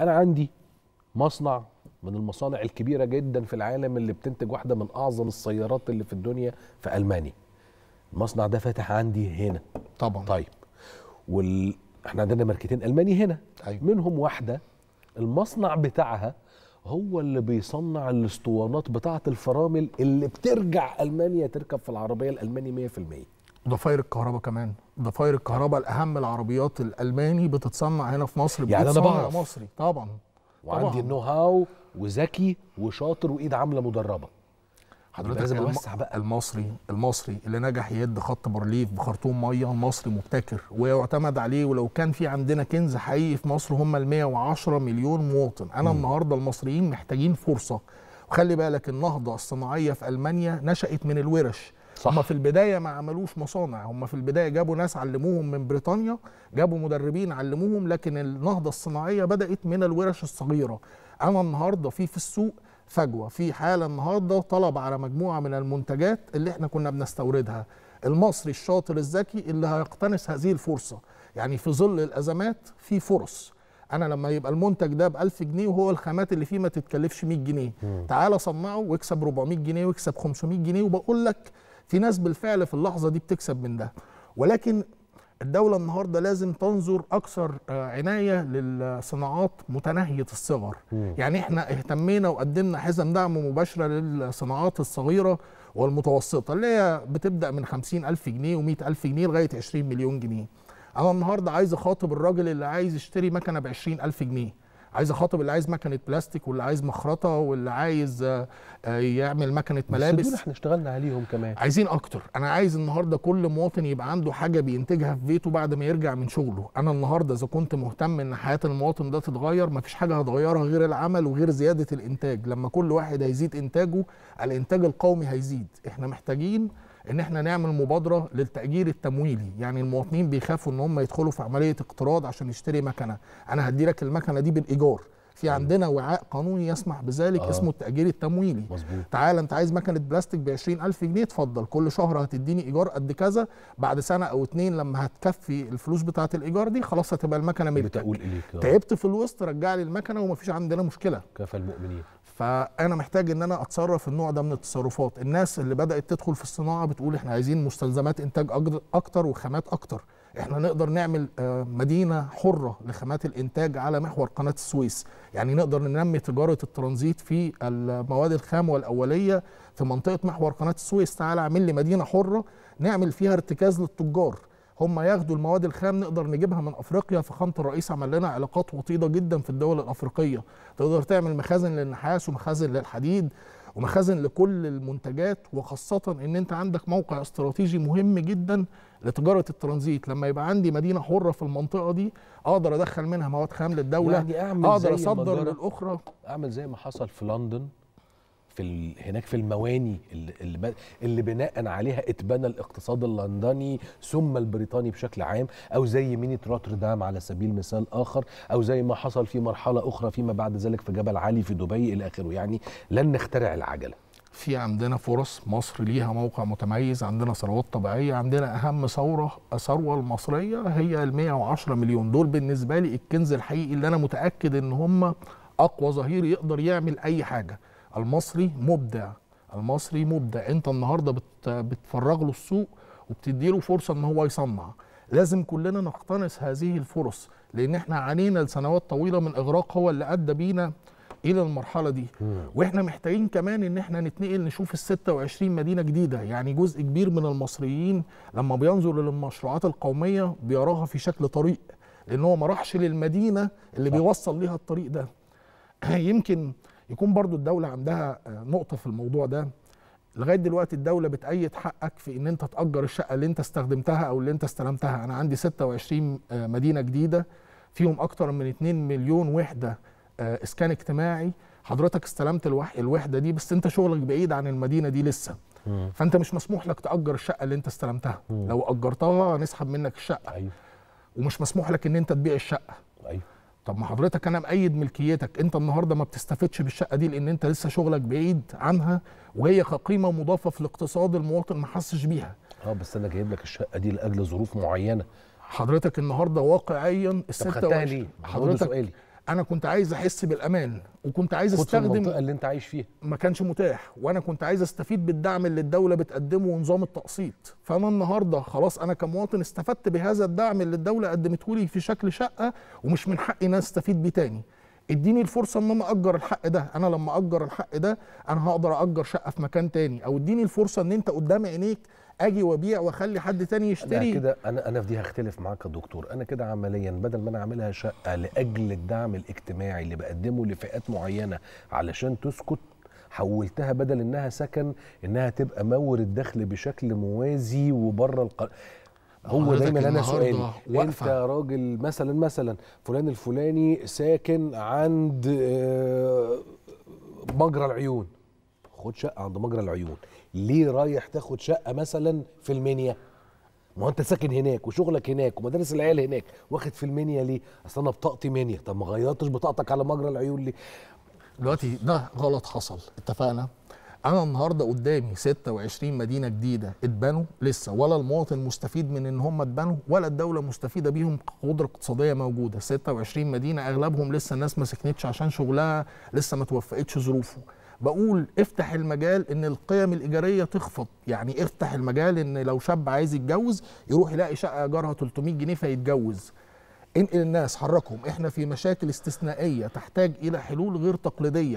انا عندي مصنع من المصانع الكبيره جدا في العالم اللي بتنتج واحده من اعظم السيارات اللي في الدنيا في المانيا المصنع ده فاتح عندي هنا طبعا طيب وال... احنا عندنا ماركتين الماني هنا أيوة. منهم واحده المصنع بتاعها هو اللي بيصنع الاسطوانات بتاعه الفرامل اللي بترجع المانيا تركب في العربيه الالماني 100% ضفاير الكهرباء كمان ضفاير الكهرباء الاهم العربيات الالماني بتتصنع هنا في مصر يعني انا بعرف مصري طبعا وعندي النو هاو وذكي وشاطر وايد عامله مدربه حضرتك لازم اوسع بقى المصري المصري اللي نجح يهد خط بارليف بخرطوم ميه المصري مبتكر ويعتمد عليه ولو كان في عندنا كنز حقيقي في مصر هم ال 110 مليون مواطن انا م. النهارده المصريين محتاجين فرصه وخلي بالك النهضه الصناعيه في المانيا نشات من الورش صح. هم في البدايه ما عملوش مصانع هم في البدايه جابوا ناس علموهم من بريطانيا جابوا مدربين علموهم لكن النهضه الصناعيه بدات من الورش الصغيره انا النهارده في في السوق فجوه في حاله النهارده طلب على مجموعه من المنتجات اللي احنا كنا بنستوردها المصري الشاطر الذكي اللي هيقتنص هذه الفرصه يعني في ظل الازمات في فرص انا لما يبقى المنتج ده ب 1000 جنيه وهو الخامات اللي فيه ما تتكلفش 100 جنيه تعال صنعه واكسب 400 جنيه واكسب 500 جنيه وبقول لك في ناس بالفعل في اللحظه دي بتكسب من ده ولكن الدولة النهاردة لازم تنظر أكثر آه، عناية للصناعات متناهية الصغر مم. يعني إحنا اهتمينا وقدمنا حزم دعم مباشرة للصناعات الصغيرة والمتوسطة اللي هي بتبدأ من 50 ألف جنيه و ألف جنيه لغاية 20 مليون جنيه أنا النهاردة عايز أخاطب الراجل اللي عايز يشتري مكنة ب 20 ألف جنيه عايز اخاطب اللي عايز مكنه بلاستيك واللي عايز مخرطه واللي عايز آه، آه، يعمل مكنه ملابس بس دول احنا اشتغلنا عليهم كمان عايزين اكتر انا عايز النهارده كل مواطن يبقى عنده حاجه بينتجها في بيته بعد ما يرجع من شغله انا النهارده اذا كنت مهتم ان حياه المواطن ده تتغير مفيش حاجه هتغيرها غير العمل وغير زياده الانتاج لما كل واحد هيزيد انتاجه الانتاج القومي هيزيد احنا محتاجين ان احنا نعمل مبادره للتاجير التمويلي يعني المواطنين بيخافوا ان هم يدخلوا في عمليه اقتراض عشان يشتري مكنه انا هدي لك المكنه دي بالايجار في عندنا وعاء قانوني يسمح بذلك آه. اسمه التأجير التمويلي مظبوط تعال انت عايز مكنة بلاستيك ب 20000 جنيه اتفضل كل شهر هتديني ايجار قد كذا بعد سنة او اتنين لما هتكفي الفلوس بتاعة الايجار دي خلاص هتبقى المكنة ملكك بتقول اليك آه. تعبت في الوسط رجع لي المكنة ومفيش عندنا مشكلة كفى المؤمنين فانا محتاج ان انا اتصرف النوع ده من التصرفات الناس اللي بدات تدخل في الصناعه بتقول احنا عايزين مستلزمات انتاج اكتر وخامات اكتر احنا نقدر نعمل آه، مدينه حره لخامات الانتاج على محور قناه السويس يعني نقدر ننمي تجاره الترانزيت في المواد الخام والاوليه في منطقه محور قناه السويس تعالى اعمل لي مدينه حره نعمل فيها ارتكاز للتجار هم ياخدوا المواد الخام نقدر نجيبها من افريقيا فخامه الرئيس عمل لنا علاقات وطيده جدا في الدول الافريقيه تقدر تعمل مخازن للنحاس ومخازن للحديد ومخازن لكل المنتجات وخاصة إن أنت عندك موقع استراتيجي مهم جدا لتجارة الترانزيت لما يبقى عندي مدينة حرة في المنطقة دي أقدر أدخل منها مواد خام للدولة يعني أقدر أصدر للأخرى أعمل زي ما حصل في لندن في هناك في المواني اللي, اللي بناء عليها اتبنى الاقتصاد اللندني ثم البريطاني بشكل عام او زي مينة روتردام على سبيل مثال اخر او زي ما حصل في مرحله اخرى فيما بعد ذلك في جبل علي في دبي الى اخره يعني لن نخترع العجله في عندنا فرص مصر ليها موقع متميز عندنا ثروات طبيعيه عندنا اهم ثوره الثروه المصريه هي ال 110 مليون دول بالنسبه لي الكنز الحقيقي اللي انا متاكد ان هم اقوى ظهير يقدر يعمل اي حاجه المصري مبدع المصري مبدع انت النهارده بت... بتفرغ له السوق وبتدي له فرصه ان هو يصنع لازم كلنا نقتنص هذه الفرص لان احنا عانينا لسنوات طويله من اغراق هو اللي ادى بينا الى المرحله دي واحنا محتاجين كمان ان احنا نتنقل نشوف ال 26 مدينه جديده يعني جزء كبير من المصريين لما بينظر للمشروعات القوميه بيراها في شكل طريق لان هو ما راحش للمدينه اللي بيوصل ليها الطريق ده يمكن يكون برضو الدولة عندها آه، نقطة في الموضوع ده لغايه دلوقتي الدوله بتأيد حقك في ان انت تأجر الشقه اللي انت استخدمتها او اللي انت استلمتها انا عندي 26 آه، مدينه جديده فيهم اكتر من 2 مليون وحده آه، اسكان اجتماعي حضرتك استلمت الوحده دي بس انت شغلك بعيد عن المدينه دي لسه فانت مش مسموح لك تأجر الشقه اللي انت استلمتها لو اجرتها هنسحب منك الشقه أيوه. ومش مسموح لك ان انت تبيع الشقه أيوه. طب ما حضرتك انا مأيد ملكيتك انت النهارده ما بتستفدش بالشقه دي لان انت لسه شغلك بعيد عنها وهي كقيمه مضافه في الاقتصاد المواطن ما حسش بيها اه بس انا جايب لك الشقه دي لاجل ظروف معينه حضرتك النهارده واقعيا ال 26 حضرتك سؤالي انا كنت عايز احس بالامان وكنت عايز استخدم المنطقه اللي انت عايش فيها ما كانش متاح وانا كنت عايز استفيد بالدعم اللي الدوله بتقدمه ونظام التقسيط فانا النهارده خلاص انا كمواطن استفدت بهذا الدعم اللي الدوله قدمته لي في شكل شقه ومش من حقي ان استفيد بيه تاني اديني الفرصه ان انا اجر الحق ده انا لما اجر الحق ده انا هقدر اجر شقه في مكان تاني او اديني الفرصه ان انت قدام عينيك اجي وابيع واخلي حد تاني يشتري كده انا انا في دي هختلف معاك يا دكتور انا كده عمليا بدل ما انا اعملها شقه لاجل الدعم الاجتماعي اللي بقدمه لفئات معينه علشان تسكت حولتها بدل انها سكن انها تبقى مور الدخل بشكل موازي وبره القناه هو دايما انا سؤالي وانت راجل مثلا مثلا فلان الفلاني ساكن عند آه، مجرى العيون خد شقه عند مجرى العيون ليه رايح تاخد شقه مثلا في المنيا ما هو انت ساكن هناك وشغلك هناك ومدارس العيال هناك واخد في المنيا ليه اصل انا بطاقتي منيا طب ما غيرتش بطاقتك على مجرى العيون ليه دلوقتي ده غلط حصل اتفقنا انا النهارده قدامي 26 مدينه جديده اتبنوا لسه ولا المواطن مستفيد من ان هم اتبنوا ولا الدوله مستفيده بيهم قدره اقتصاديه موجوده 26 مدينه اغلبهم لسه الناس ما سكنتش عشان شغلها لسه ما توفقتش ظروفه بقول افتح المجال ان القيم الايجاريه تخفض يعني افتح المجال ان لو شاب عايز يتجوز يروح يلاقي شقه ايجارها 300 جنيه فيتجوز انقل الناس حركهم احنا في مشاكل استثنائيه تحتاج الى حلول غير تقليديه